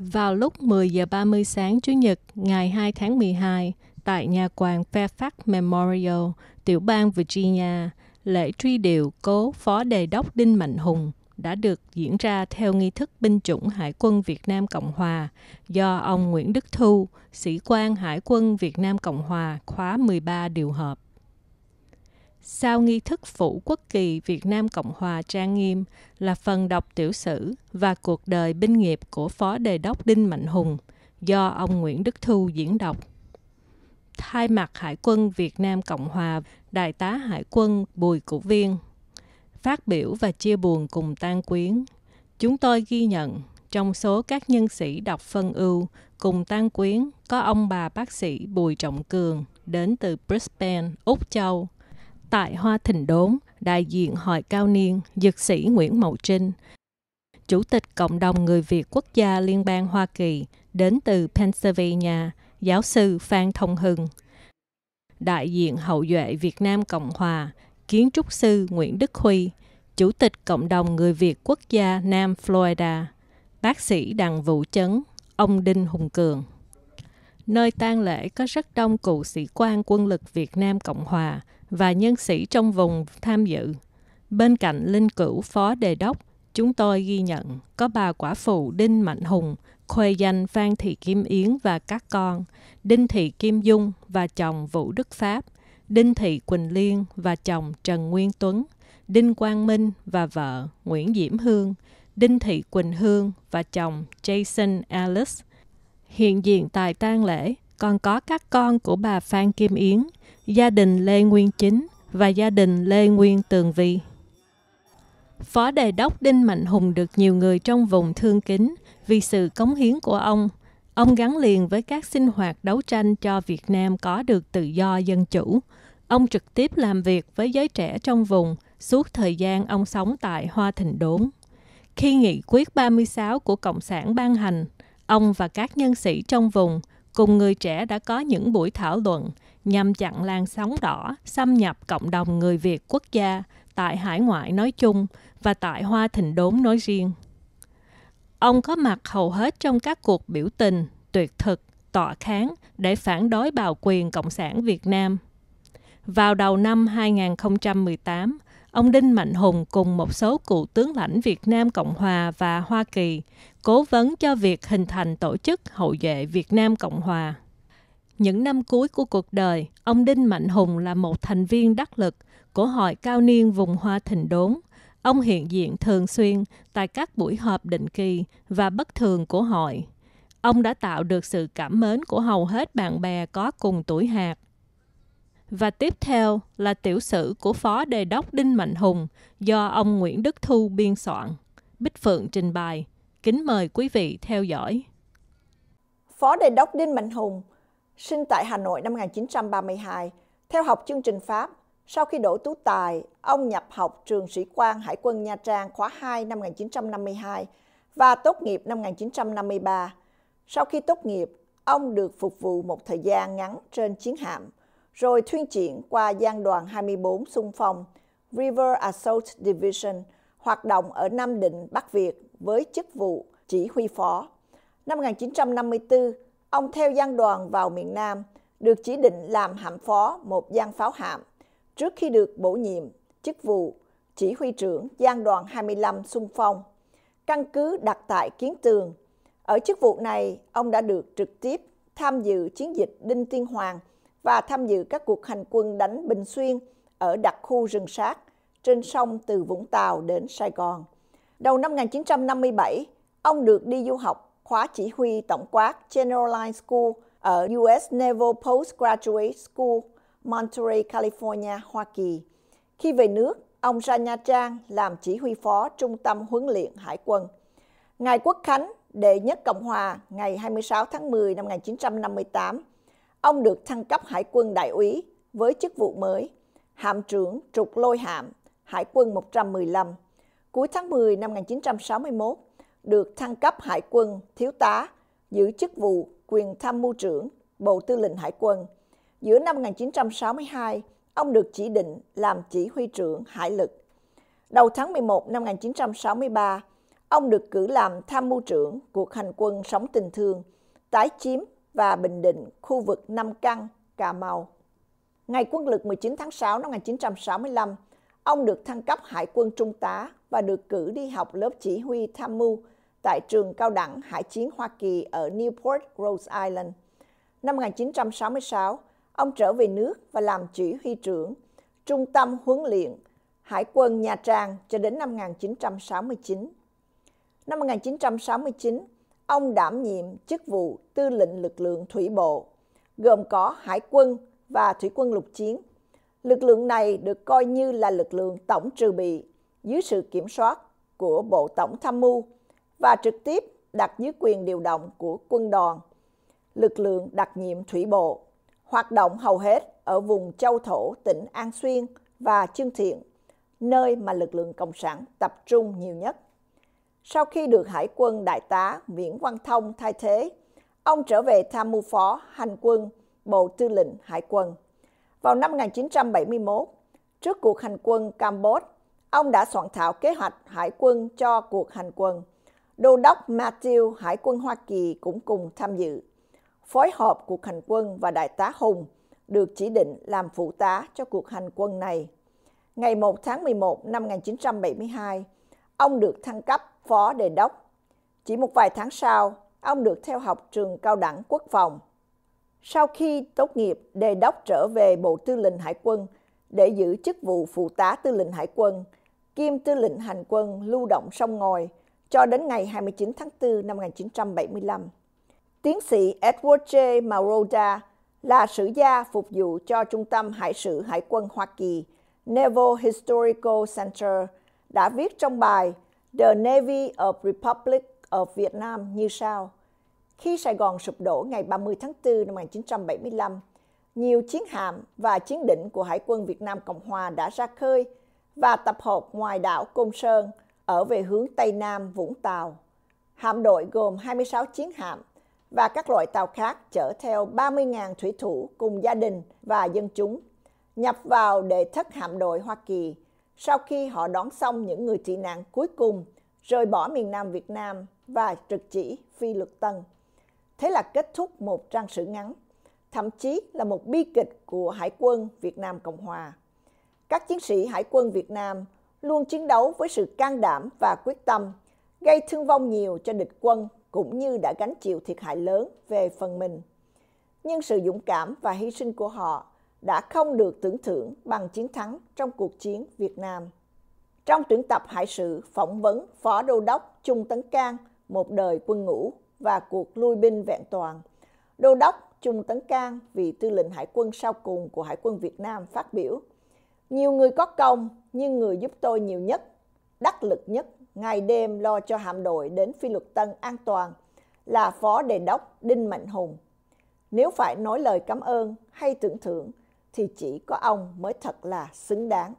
Vào lúc 10 giờ 30 sáng Chủ nhật ngày 2 tháng 12 tại nhà quàng Fairfax Memorial, tiểu bang Virginia, lễ truy điệu cố Phó Đề đốc Đinh Mạnh Hùng đã được diễn ra theo nghi thức binh chủng Hải quân Việt Nam Cộng Hòa do ông Nguyễn Đức Thu, sĩ quan Hải quân Việt Nam Cộng Hòa khóa 13 điều hợp. Sau nghi thức phủ quốc kỳ Việt Nam Cộng Hòa trang nghiêm là phần đọc tiểu sử và cuộc đời binh nghiệp của Phó Đề Đốc Đinh Mạnh Hùng do ông Nguyễn Đức Thu diễn đọc. Thay mặt Hải quân Việt Nam Cộng Hòa, Đại tá Hải quân Bùi Củ Viên phát biểu và chia buồn cùng tan quyến. Chúng tôi ghi nhận trong số các nhân sĩ đọc phân ưu cùng tan quyến có ông bà bác sĩ Bùi Trọng Cường đến từ Brisbane, Úc Châu – Tại Hoa Thịnh Đốn, đại diện Hội Cao Niên, Dược sĩ Nguyễn Mậu Trinh, Chủ tịch Cộng đồng Người Việt Quốc gia Liên bang Hoa Kỳ đến từ Pennsylvania, giáo sư Phan Thông Hưng, đại diện hậu duệ Việt Nam Cộng Hòa, kiến trúc sư Nguyễn Đức Huy, Chủ tịch Cộng đồng Người Việt Quốc gia Nam Florida, bác sĩ Đặng Vũ Chấn, ông Đinh Hùng Cường. Nơi tang lễ có rất đông cựu sĩ quan quân lực Việt Nam Cộng Hòa, và nhân sĩ trong vùng tham dự. Bên cạnh linh cửu phó đề đốc, chúng tôi ghi nhận có bà quả phụ Đinh Mạnh Hùng, khuê danh Phan Thị Kim Yến và các con, Đinh Thị Kim Dung và chồng Vũ Đức Pháp, Đinh Thị Quỳnh Liên và chồng Trần Nguyên Tuấn, Đinh Quang Minh và vợ Nguyễn Diễm Hương, Đinh Thị Quỳnh Hương và chồng Jason Alice. Hiện diện tại tang lễ còn có các con của bà Phan Kim Yến, gia đình Lê Nguyên Chính và gia đình Lê Nguyên Tường Vi. Phó đề đốc Đinh Mạnh Hùng được nhiều người trong vùng thương kính vì sự cống hiến của ông. Ông gắn liền với các sinh hoạt đấu tranh cho Việt Nam có được tự do dân chủ. Ông trực tiếp làm việc với giới trẻ trong vùng suốt thời gian ông sống tại Hoa Thịnh Đốn. Khi nghị quyết 36 của Cộng sản ban hành, ông và các nhân sĩ trong vùng cùng người trẻ đã có những buổi thảo luận nhằm chặn làn sóng đỏ xâm nhập cộng đồng người Việt quốc gia tại hải ngoại nói chung và tại Hoa Thịnh Đốn nói riêng. Ông có mặt hầu hết trong các cuộc biểu tình, tuyệt thực, tọa kháng để phản đối bào quyền Cộng sản Việt Nam. Vào đầu năm 2018, ông Đinh Mạnh Hùng cùng một số cựu tướng lãnh Việt Nam Cộng Hòa và Hoa Kỳ cố vấn cho việc hình thành tổ chức hậu vệ Việt Nam Cộng Hòa. Những năm cuối của cuộc đời, ông Đinh Mạnh Hùng là một thành viên đắc lực của Hội Cao Niên Vùng Hoa Thịnh Đốn. Ông hiện diện thường xuyên tại các buổi họp định kỳ và bất thường của hội. Ông đã tạo được sự cảm mến của hầu hết bạn bè có cùng tuổi hạt. Và tiếp theo là tiểu sử của Phó Đề đốc Đinh Mạnh Hùng do ông Nguyễn Đức Thu biên soạn. Bích Phượng trình bày. Kính mời quý vị theo dõi. Phó Đề đốc Đinh Mạnh Hùng Sinh tại Hà Nội năm 1932, theo học chương trình Pháp, sau khi đỗ tú tài, ông nhập học trường sĩ quan Hải quân Nha Trang khóa 2 năm 1952 và tốt nghiệp năm 1953. Sau khi tốt nghiệp, ông được phục vụ một thời gian ngắn trên chiến hạm, rồi thuyên chuyển qua gian đoàn 24 xung phong River Assault Division, hoạt động ở Nam Định, Bắc Việt với chức vụ chỉ huy phó. Năm 1954, Ông theo gian đoàn vào miền Nam, được chỉ định làm hạm phó một gian pháo hạm trước khi được bổ nhiệm chức vụ chỉ huy trưởng gian đoàn 25 xung phong, căn cứ đặt tại Kiến Tường. Ở chức vụ này, ông đã được trực tiếp tham dự chiến dịch Đinh Tiên Hoàng và tham dự các cuộc hành quân đánh Bình Xuyên ở đặc khu rừng sát trên sông từ Vũng Tàu đến Sài Gòn. Đầu năm 1957, ông được đi du học khóa chỉ huy tổng quát General Line School ở US Naval Postgraduate School, Monterey, California, Hoa Kỳ. Khi về nước, ông ra Nha Trang làm chỉ huy phó Trung tâm Huấn luyện Hải quân. Ngày Quốc Khánh, đệ nhất Cộng hòa ngày 26 tháng 10 năm 1958, ông được thăng cấp Hải quân đại úy với chức vụ mới, hạm trưởng trục lôi hạm Hải quân 115. Cuối tháng 10 năm 1961, được thăng cấp hải quân thiếu tá, giữ chức vụ quyền tham mưu trưởng Bộ Tư lệnh Hải quân. Giữa năm 1962, ông được chỉ định làm chỉ huy trưởng hải lực. Đầu tháng 11 năm 1963, ông được cử làm tham mưu trưởng cuộc hành quân sống tình thương, tái chiếm và bình định khu vực Nam Căng, Cà Mau. Ngày quân lực 19 tháng 6 năm 1965, ông được thăng cấp Hải quân Trung tá và được cử đi học lớp chỉ huy tham mưu tại trường cao đẳng hải chiến Hoa Kỳ ở Newport, Rhode Island. Năm 1966, ông trở về nước và làm chỉ huy trưởng Trung tâm huấn luyện Hải quân nhà Trang cho đến năm 1969. Năm 1969, ông đảm nhiệm chức vụ tư lệnh lực lượng thủy bộ, gồm có hải quân và thủy quân lục chiến. Lực lượng này được coi như là lực lượng tổng trừ bị dưới sự kiểm soát của Bộ Tổng Tham mưu và trực tiếp đặt dưới quyền điều động của quân đoàn, lực lượng đặc nhiệm thủy bộ, hoạt động hầu hết ở vùng châu thổ tỉnh An Xuyên và Chương Thiện, nơi mà lực lượng Cộng sản tập trung nhiều nhất. Sau khi được Hải quân Đại tá Nguyễn Văn Thông thay thế, ông trở về tham mưu phó hành quân Bộ Tư lệnh Hải quân. Vào năm 1971, trước cuộc hành quân Campuchia ông đã soạn thảo kế hoạch hải quân cho cuộc hành quân. Đô đốc Matthew Hải quân Hoa Kỳ cũng cùng tham dự. Phối hợp cuộc hành quân và Đại tá Hùng được chỉ định làm phụ tá cho cuộc hành quân này. Ngày 1 tháng 11 năm 1972, ông được thăng cấp phó đề đốc. Chỉ một vài tháng sau, ông được theo học trường cao đẳng quốc phòng. Sau khi tốt nghiệp, đề đốc trở về Bộ Tư lệnh Hải quân để giữ chức vụ phụ tá Tư lệnh Hải quân – kiêm tư lệnh hành quân lưu động sông ngòi cho đến ngày 29 tháng 4 năm 1975. Tiến sĩ Edward J. Maroda là sử gia phục vụ cho Trung tâm Hải sự Hải quân Hoa Kỳ Naval Historical Center đã viết trong bài The Navy of Republic of Vietnam như sau. Khi Sài Gòn sụp đổ ngày 30 tháng 4 năm 1975, nhiều chiến hạm và chiến đỉnh của Hải quân Việt Nam Cộng Hòa đã ra khơi – và tập hợp ngoài đảo Côn Sơn ở về hướng Tây Nam Vũng Tàu. Hạm đội gồm 26 chiến hạm và các loại tàu khác chở theo 30.000 thủy thủ cùng gia đình và dân chúng nhập vào để thất hạm đội Hoa Kỳ sau khi họ đón xong những người tị nạn cuối cùng rời bỏ miền Nam Việt Nam và trực chỉ Phi lực Tân. Thế là kết thúc một trang sử ngắn, thậm chí là một bi kịch của Hải quân Việt Nam Cộng Hòa các chiến sĩ Hải quân Việt Nam luôn chiến đấu với sự can đảm và quyết tâm, gây thương vong nhiều cho địch quân cũng như đã gánh chịu thiệt hại lớn về phần mình. Nhưng sự dũng cảm và hy sinh của họ đã không được tưởng thưởng bằng chiến thắng trong cuộc chiến Việt Nam. Trong tuyển tập hải sự phỏng vấn Phó Đô đốc Trung Tấn Cang, một đời quân ngũ và cuộc lui binh vẹn toàn, Đô đốc Trung Tấn Cang, vị tư lệnh hải quân sau cùng của Hải quân Việt Nam phát biểu – nhiều người có công, nhưng người giúp tôi nhiều nhất, đắc lực nhất, ngày đêm lo cho hạm đội đến phi luật tân an toàn là Phó Đề Đốc Đinh Mạnh Hùng. Nếu phải nói lời cảm ơn hay tưởng thưởng thì chỉ có ông mới thật là xứng đáng.